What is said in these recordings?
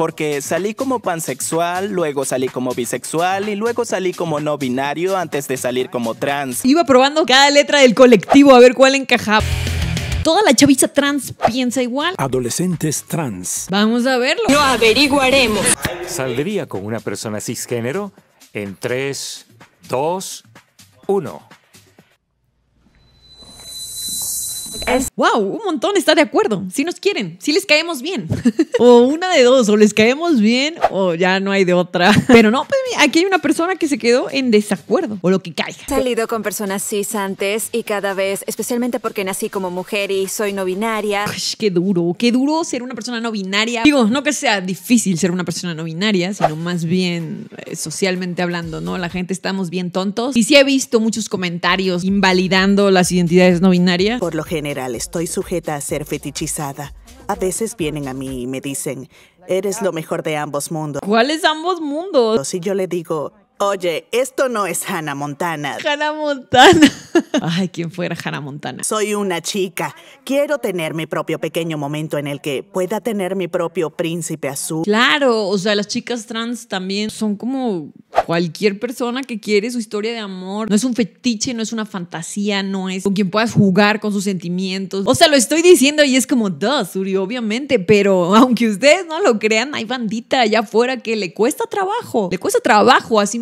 porque salí como pansexual, luego salí como bisexual y luego salí como no binario antes de salir como trans. Iba probando cada letra del colectivo a ver cuál encajaba. Toda la chaviza trans piensa igual. Adolescentes trans. Vamos a verlo. Lo averiguaremos. ¿Saldría con una persona cisgénero? En 3, 2, 1. ¡Wow! Un montón está de acuerdo. Si nos quieren, si les caemos bien. o una de dos, o les caemos bien o ya no hay de otra. Pero no, pues, aquí hay una persona que se quedó en desacuerdo o lo que caiga. He salido con personas cis antes y cada vez, especialmente porque nací como mujer y soy no binaria. ¡Qué duro! ¡Qué duro ser una persona no binaria! Digo, no que sea difícil ser una persona no binaria, sino más bien eh, socialmente hablando, ¿no? La gente estamos bien tontos. Y sí he visto muchos comentarios invalidando las identidades no binarias. Por lo general estoy sujeta a ser fetichizada. A veces vienen a mí y me dicen, eres lo mejor de ambos mundos. ¿Cuáles ambos mundos? Si yo le digo, Oye, esto no es Hannah Montana. Hannah Montana. Ay, quien fuera Hannah Montana? Soy una chica. Quiero tener mi propio pequeño momento en el que pueda tener mi propio príncipe azul. Claro, o sea, las chicas trans también son como cualquier persona que quiere su historia de amor. No es un fetiche, no es una fantasía, no es con quien puedas jugar con sus sentimientos. O sea, lo estoy diciendo y es como, duh, Suri, obviamente, pero aunque ustedes no lo crean, hay bandita allá afuera que le cuesta trabajo. Le cuesta trabajo así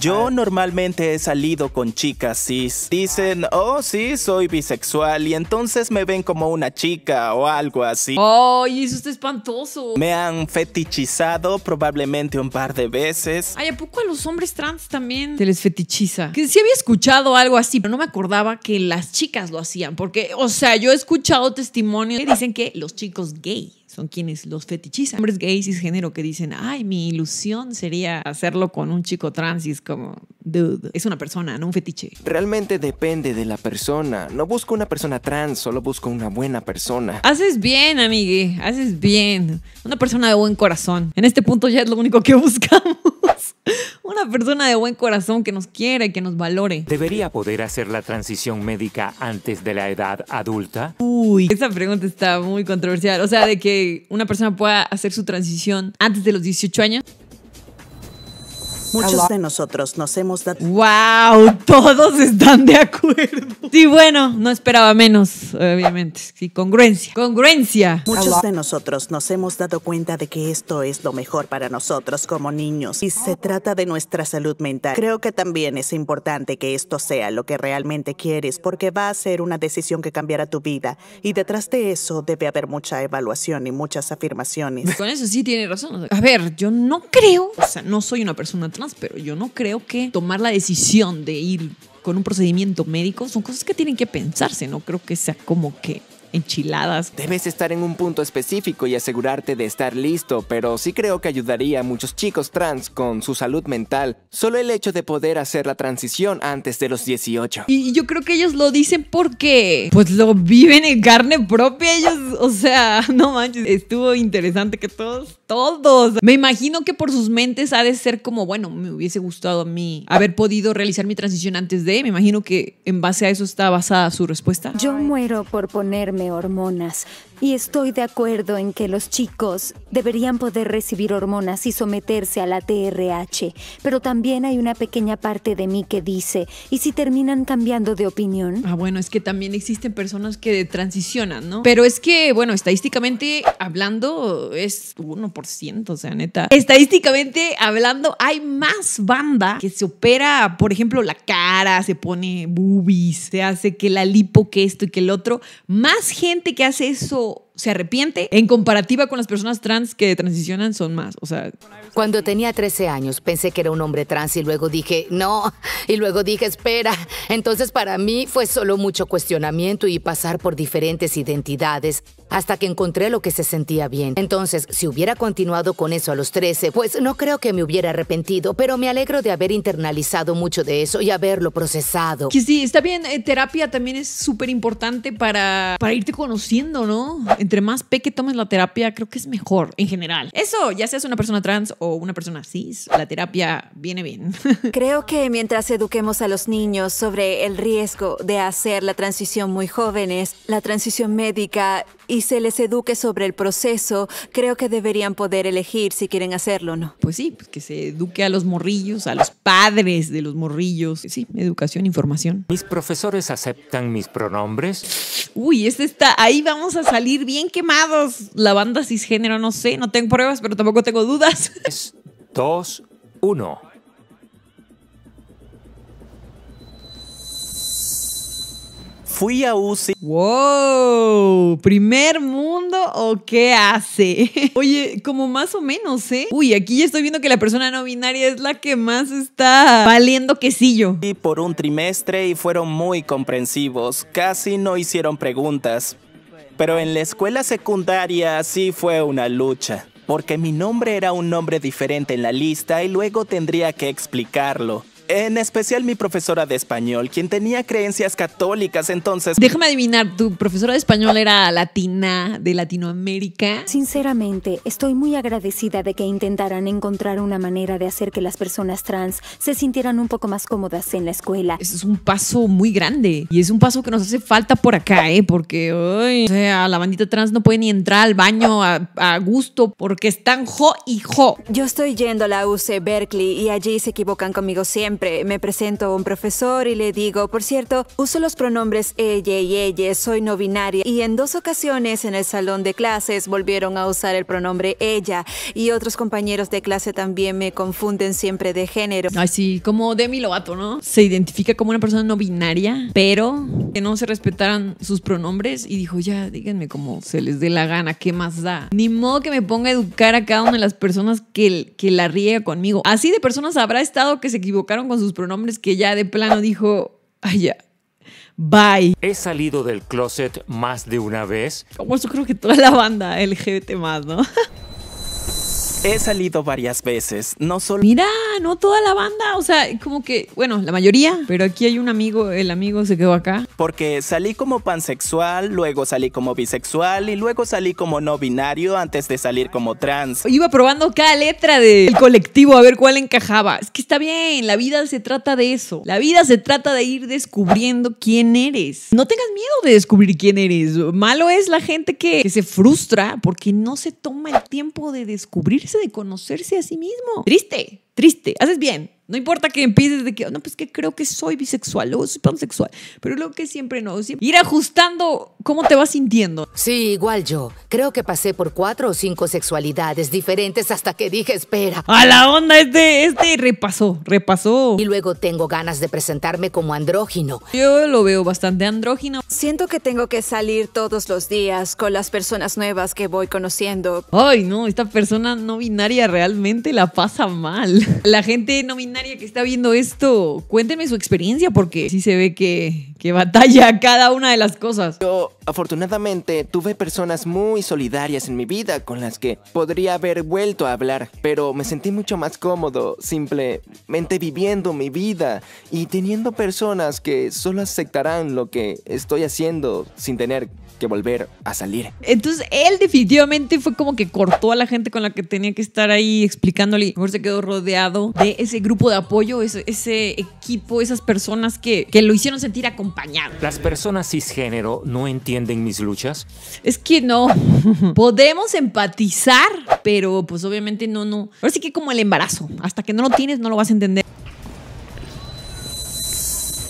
yo normalmente he salido con chicas cis. Dicen, oh sí, soy bisexual y entonces me ven como una chica o algo así. ¡Ay, oh, eso está espantoso! Me han fetichizado probablemente un par de veces. Ay, ¿a poco a los hombres trans también se les fetichiza? Que sí había escuchado algo así, pero no me acordaba que las chicas lo hacían. Porque, o sea, yo he escuchado testimonios que dicen que los chicos gay son quienes los fetichizan. Hombres gays y género que dicen, ay, mi ilusión sería hacerlo con un chico trans y es como, dude, es una persona, no un fetiche. Realmente depende de la persona. No busco una persona trans, solo busco una buena persona. Haces bien, amigue, haces bien. Una persona de buen corazón. En este punto ya es lo único que buscamos. Una persona de buen corazón que nos quiere, que nos valore. ¿Debería poder hacer la transición médica antes de la edad adulta? Uy, esa pregunta está muy controversial. O sea, de que una persona pueda hacer su transición antes de los 18 años. Muchos de nosotros nos hemos dado. ¡Wow! Todos están de acuerdo. Sí, bueno, no esperaba menos, obviamente. Sí, congruencia. Congruencia. Muchos de nosotros nos hemos dado cuenta de que esto es lo mejor para nosotros como niños y se trata de nuestra salud mental. Creo que también es importante que esto sea lo que realmente quieres porque va a ser una decisión que cambiará tu vida y detrás de eso debe haber mucha evaluación y muchas afirmaciones. Con eso sí tiene razón. A ver, yo no creo, o sea, no soy una persona pero yo no creo que tomar la decisión de ir con un procedimiento médico son cosas que tienen que pensarse, no creo que sea como que enchiladas. Debes estar en un punto específico y asegurarte de estar listo, pero sí creo que ayudaría a muchos chicos trans con su salud mental, solo el hecho de poder hacer la transición antes de los 18. Y yo creo que ellos lo dicen porque pues lo viven en carne propia ellos, o sea, no manches, estuvo interesante que todos todos. Me imagino que por sus mentes ha de ser como, bueno, me hubiese gustado a mí haber podido realizar mi transición antes de, me imagino que en base a eso está basada su respuesta. Yo muero por ponerme hormonas. Y estoy de acuerdo en que los chicos deberían poder recibir hormonas y someterse a la TRH, pero también hay una pequeña parte de mí que dice, ¿y si terminan cambiando de opinión? Ah, bueno, es que también existen personas que transicionan, ¿no? Pero es que, bueno, estadísticamente hablando es 1%, o sea, neta. Estadísticamente hablando hay más banda que se opera, por ejemplo, la cara, se pone boobies, se hace que la lipo, que esto y que el otro, más gente que hace eso So se arrepiente en comparativa con las personas trans que transicionan son más. O sea. Cuando tenía 13 años pensé que era un hombre trans y luego dije no. Y luego dije espera. Entonces para mí fue solo mucho cuestionamiento y pasar por diferentes identidades hasta que encontré lo que se sentía bien. Entonces, si hubiera continuado con eso a los 13, pues no creo que me hubiera arrepentido, pero me alegro de haber internalizado mucho de eso y haberlo procesado. Que sí, está bien, eh, terapia también es súper importante para, para irte conociendo, ¿no? entre más peque tomes la terapia, creo que es mejor en general. Eso, ya seas una persona trans o una persona cis, la terapia viene bien. Creo que mientras eduquemos a los niños sobre el riesgo de hacer la transición muy jóvenes, la transición médica y se les eduque sobre el proceso, creo que deberían poder elegir si quieren hacerlo o no. Pues sí, pues que se eduque a los morrillos, a los padres de los morrillos. Sí, educación, información. ¿Mis profesores aceptan mis pronombres? Uy, este está, ahí vamos a salir bien quemados. La banda cisgénero, no sé, no tengo pruebas, pero tampoco tengo dudas. Es dos, uno. fui a UCI. ¡Wow! ¿Primer mundo o qué hace? Oye, como más o menos, ¿eh? Uy, aquí ya estoy viendo que la persona no binaria es la que más está valiendo quesillo. Y por un trimestre y fueron muy comprensivos. Casi no hicieron preguntas. Pero en la escuela secundaria sí fue una lucha. Porque mi nombre era un nombre diferente en la lista y luego tendría que explicarlo en especial mi profesora de español, quien tenía creencias católicas entonces. Déjame adivinar, ¿tu profesora de español era latina de Latinoamérica? Sinceramente, estoy muy agradecida de que intentaran encontrar una manera de hacer que las personas trans se sintieran un poco más cómodas en la escuela. Eso es un paso muy grande y es un paso que nos hace falta por acá, ¿eh? Porque, hoy, o sea, la bandita trans no puede ni entrar al baño a, a gusto porque están jo y jo. Yo estoy yendo a la UC Berkeley y allí se equivocan conmigo siempre me presento a un profesor y le digo, por cierto, uso los pronombres ella y ella, soy no binaria. Y en dos ocasiones en el salón de clases volvieron a usar el pronombre ella. Y otros compañeros de clase también me confunden siempre de género. Así como Demi Lovato, ¿no? Se identifica como una persona no binaria, pero que no se respetaran sus pronombres y dijo, ya, díganme como se les dé la gana, ¿qué más da? Ni modo que me ponga a educar a cada una de las personas que, que la riega conmigo. Así de personas habrá estado que se equivocaron con sus pronombres que ya de plano dijo, ay, ya. Bye. He salido del closet más de una vez. Como eso creo que toda la banda LGBT más, ¿no? He salido varias veces, no solo... Mira, no toda la banda, o sea, como que, bueno, la mayoría, pero aquí hay un amigo, el amigo se quedó acá. Porque salí como pansexual, luego salí como bisexual y luego salí como no binario antes de salir como trans. Iba probando cada letra del colectivo a ver cuál encajaba. Es que está bien, la vida se trata de eso. La vida se trata de ir descubriendo quién eres. No tengas miedo de descubrir quién eres. Malo es la gente que, que se frustra porque no se toma el tiempo de descubrirse de conocerse a sí mismo. Triste, triste, haces bien. No importa que empieces de que, no, pues que creo que soy bisexual o soy pansexual, pero lo que siempre no, ir ajustando cómo te vas sintiendo. Sí, igual yo. Creo que pasé por cuatro o cinco sexualidades diferentes hasta que dije, espera. A la onda, este, este repasó, repasó. Y luego tengo ganas de presentarme como andrógino. Yo lo veo bastante andrógino. Siento que tengo que salir todos los días con las personas nuevas que voy conociendo. Ay, no, esta persona no binaria realmente la pasa mal. La gente nominaria que está viendo esto, cuéntenme su experiencia porque sí se ve que que batalla cada una de las cosas. Yo, afortunadamente, tuve personas muy solidarias en mi vida con las que podría haber vuelto a hablar, pero me sentí mucho más cómodo, simplemente viviendo mi vida y teniendo personas que solo aceptarán lo que estoy haciendo sin tener que volver a salir. Entonces, él definitivamente fue como que cortó a la gente con la que tenía que estar ahí explicándole. Mejor se quedó rodeado de ese grupo de apoyo, ese, ese equipo, esas personas que, que lo hicieron sentir a ¿Las personas cisgénero no entienden mis luchas? Es que no. Podemos empatizar, pero pues obviamente no, no. Ahora sí que como el embarazo, hasta que no lo tienes no lo vas a entender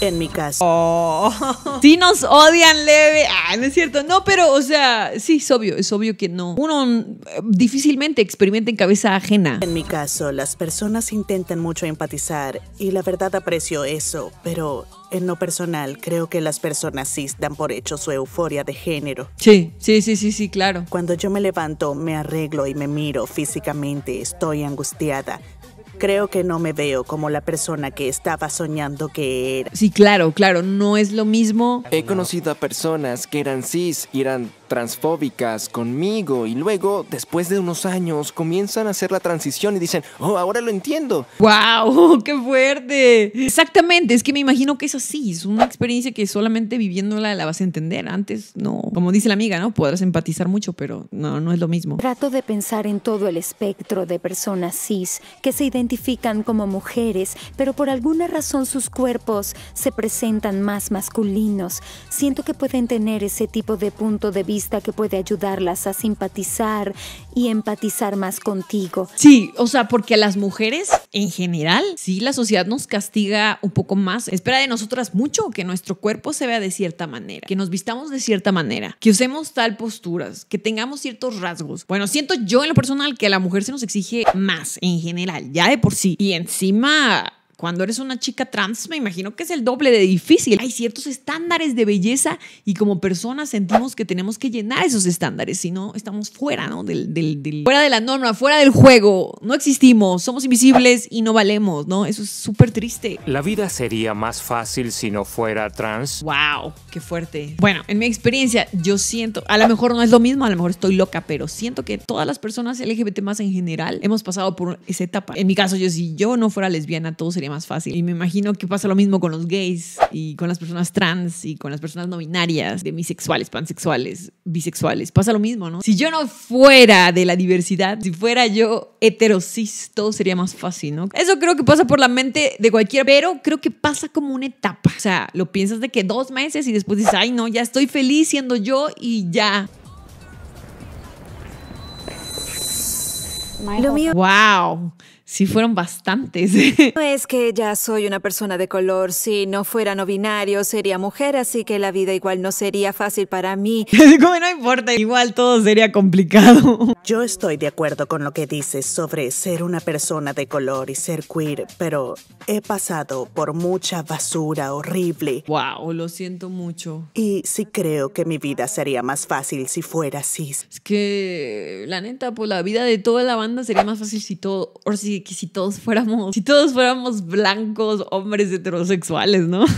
en mi caso. Oh. Sí nos odian leve. Ah, no es cierto. No, pero, o sea, sí, es obvio, es obvio que no. Uno mm, difícilmente experimenta en cabeza ajena. En mi caso, las personas intentan mucho empatizar y la verdad aprecio eso, pero en lo personal, creo que las personas sí dan por hecho su euforia de género. Sí, sí, sí, sí, sí, claro. Cuando yo me levanto, me arreglo y me miro físicamente, estoy angustiada, creo que no me veo como la persona que estaba soñando que era. Sí, claro, claro, no es lo mismo. He conocido a personas que eran cis y eran transfóbicas conmigo y luego, después de unos años, comienzan a hacer la transición y dicen, oh, ahora lo entiendo. ¡Wow! ¡Qué fuerte! Exactamente, es que me imagino que es así, es una experiencia que solamente viviéndola la vas a entender. Antes no, como dice la amiga, ¿no? Podrás empatizar mucho, pero no, no es lo mismo. Trato de pensar en todo el espectro de personas cis que se identifican identifican como mujeres, pero por alguna razón sus cuerpos se presentan más masculinos. Siento que pueden tener ese tipo de punto de vista que puede ayudarlas a simpatizar y empatizar más contigo. Sí, o sea, porque a las mujeres en general, sí, la sociedad nos castiga un poco más. Espera de nosotras mucho que nuestro cuerpo se vea de cierta manera, que nos vistamos de cierta manera, que usemos tal posturas, que tengamos ciertos rasgos. Bueno, siento yo en lo personal que a la mujer se nos exige más en general. Ya de por sí. Y encima cuando eres una chica trans, me imagino que es el doble de difícil. Hay ciertos estándares de belleza y como personas sentimos que tenemos que llenar esos estándares, si no, estamos fuera, ¿no? Del, fuera de la norma, fuera del juego. No existimos, somos invisibles y no valemos, ¿no? Eso es súper triste. La vida sería más fácil si no fuera trans. ¡Wow! ¡Qué fuerte! Bueno, en mi experiencia, yo siento, a lo mejor no es lo mismo, a lo mejor estoy loca, pero siento que todas las personas LGBT más en general hemos pasado por esa etapa. En mi caso, yo si yo no fuera lesbiana, todo sería más fácil. Y me imagino que pasa lo mismo con los gays y con las personas trans y con las personas no binarias, demisexuales, pansexuales, bisexuales. Pasa lo mismo, ¿no? Si yo no fuera de la diversidad, si fuera yo heterocisto, sería más fácil, ¿no? Eso creo que pasa por la mente de cualquiera, pero creo que pasa como una etapa. O sea, lo piensas de que dos meses y después dices, ay, no, ya estoy feliz siendo yo y ya. mío. ¡Wow! sí fueron bastantes. No es que ya soy una persona de color. Si no fuera no binario, sería mujer, así que la vida igual no sería fácil para mí. Como no importa, igual todo sería complicado. Yo estoy de acuerdo con lo que dices sobre ser una persona de color y ser queer, pero he pasado por mucha basura horrible. Wow, lo siento mucho. Y sí creo que mi vida sería más fácil si fuera cis. Es que, la neta, Por pues, la vida de toda la banda sería más fácil si todo, si que si todos fuéramos, si todos fuéramos blancos, hombres heterosexuales, ¿no?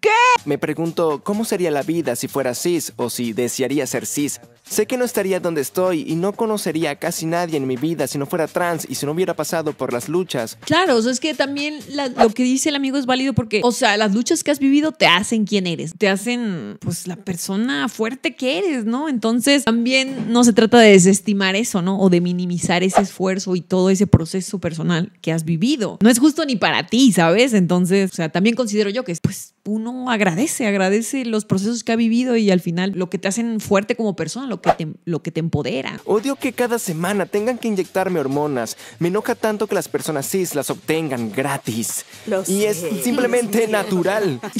¿Qué? Me pregunto, ¿cómo sería la vida si fuera cis o si desearía ser cis? Sé que no estaría donde estoy y no conocería a casi nadie en mi vida si no fuera trans y si no hubiera pasado por las luchas. Claro, o es que también lo que dice el amigo es válido porque, o sea, las luchas que has vivido te hacen quien eres, te hacen pues la persona fuerte que eres, ¿no? Entonces también no se trata de desestimar eso, ¿no? O de minimizar ese esfuerzo y todo ese proceso personal que has vivido. No es justo ni para ti, ¿sabes? Entonces, o sea, también considero yo que es, pues uno agradece, agradece los procesos que ha vivido y al final lo que te hacen fuerte como persona, lo que te, lo que te empodera. Odio que cada semana tengan que inyectarme hormonas. Me enoja tanto que las personas cis las obtengan gratis. y es simplemente natural.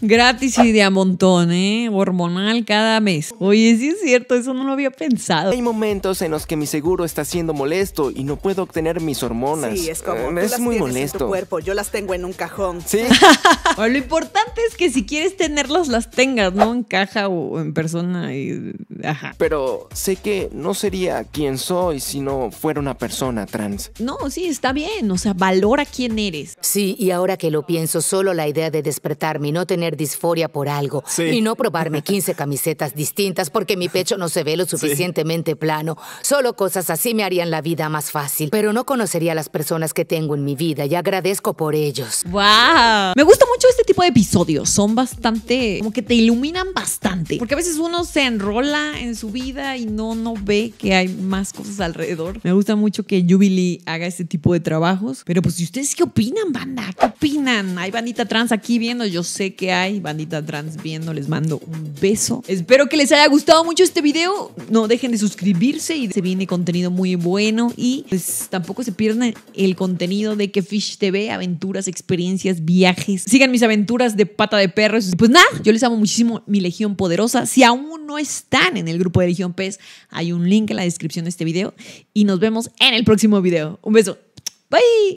Gratis y de a montón, ¿eh? Hormonal cada mes. Oye, sí es cierto, eso no lo había pensado. Hay momentos en los que mi seguro está siendo molesto y no puedo obtener mis hormonas. Sí, es como. Eh, es muy molesto. tu cuerpo, yo las tengo en un cajón. Sí. lo importante es que si quieres tenerlas, las tengas, ¿no? En caja o en persona. Y... Ajá. Pero sé que no sería quien soy si no fuera una persona trans. No, sí, está bien. O sea, valora quién eres. Sí, y ahora que lo pienso, solo la idea de despertar y no tener disforia por algo. Y no probarme 15 camisetas distintas porque mi pecho no se ve lo suficientemente plano. Solo cosas así me harían la vida más fácil. Pero no conocería a las personas que tengo en mi vida y agradezco por ellos. ¡Wow! Me gusta mucho este tipo de episodios. Son bastante, como que te iluminan bastante. Porque a veces uno se enrola en su vida y no, no ve que hay más cosas alrededor. Me gusta mucho que Jubilee haga este tipo de trabajos. Pero pues, ¿y ustedes qué opinan, banda? ¿Qué opinan? Hay bandita trans aquí viendo yo sé que hay bandita trans viendo, les mando un beso. Espero que les haya gustado mucho este video. No dejen de suscribirse y se viene contenido muy bueno. Y pues, tampoco se pierdan el contenido de que Fish TV, aventuras, experiencias, viajes. Sigan mis aventuras de pata de perros. Pues nada, yo les amo muchísimo mi Legión Poderosa. Si aún no están en el grupo de Legión pez, hay un link en la descripción de este video. Y nos vemos en el próximo video. Un beso. Bye.